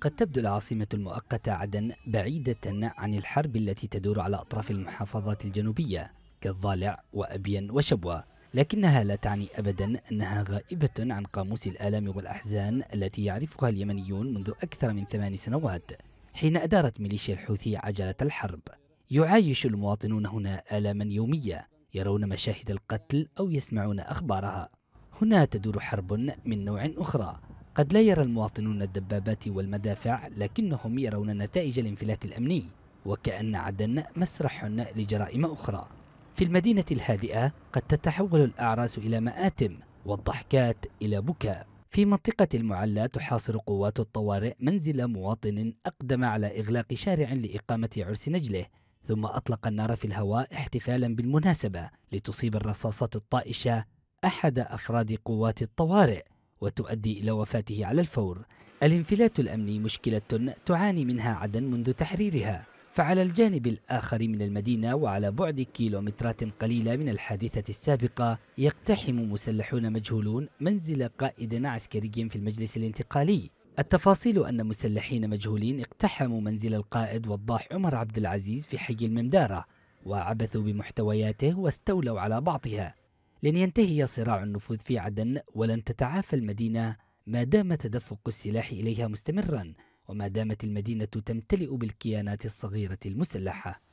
قد تبدو العاصمة المؤقتة عدن بعيدة عن الحرب التي تدور على أطراف المحافظات الجنوبية كالضالع وأبين وشبوة لكنها لا تعني أبدا أنها غائبة عن قاموس الآلام والأحزان التي يعرفها اليمنيون منذ أكثر من ثمان سنوات حين أدارت ميليشيا الحوثي عجلة الحرب يعايش المواطنون هنا آلاما يومية يرون مشاهد القتل أو يسمعون أخبارها هنا تدور حرب من نوع أخرى قد لا يرى المواطنون الدبابات والمدافع لكنهم يرون نتائج الانفلات الأمني وكأن عدن مسرح لجرائم أخرى في المدينة الهادئة قد تتحول الأعراس إلى مآتم والضحكات إلى بكاء في منطقة المعلى تحاصر قوات الطوارئ منزل مواطن أقدم على إغلاق شارع لإقامة عرس نجله ثم أطلق النار في الهواء احتفالا بالمناسبة لتصيب الرصاصات الطائشة أحد أفراد قوات الطوارئ وتؤدي إلى وفاته على الفور الانفلات الأمني مشكلة تعاني منها عدن منذ تحريرها فعلى الجانب الآخر من المدينة وعلى بعد كيلومترات قليلة من الحادثة السابقة يقتحم مسلحون مجهولون منزل قائد عسكري في المجلس الانتقالي التفاصيل أن مسلحين مجهولين اقتحموا منزل القائد والضاح عمر عبد العزيز في حي الممدارة وعبثوا بمحتوياته واستولوا على بعضها لن ينتهي صراع النفوذ في عدن ولن تتعافى المدينة ما دام تدفق السلاح إليها مستمرا وما دامت المدينة تمتلئ بالكيانات الصغيرة المسلحة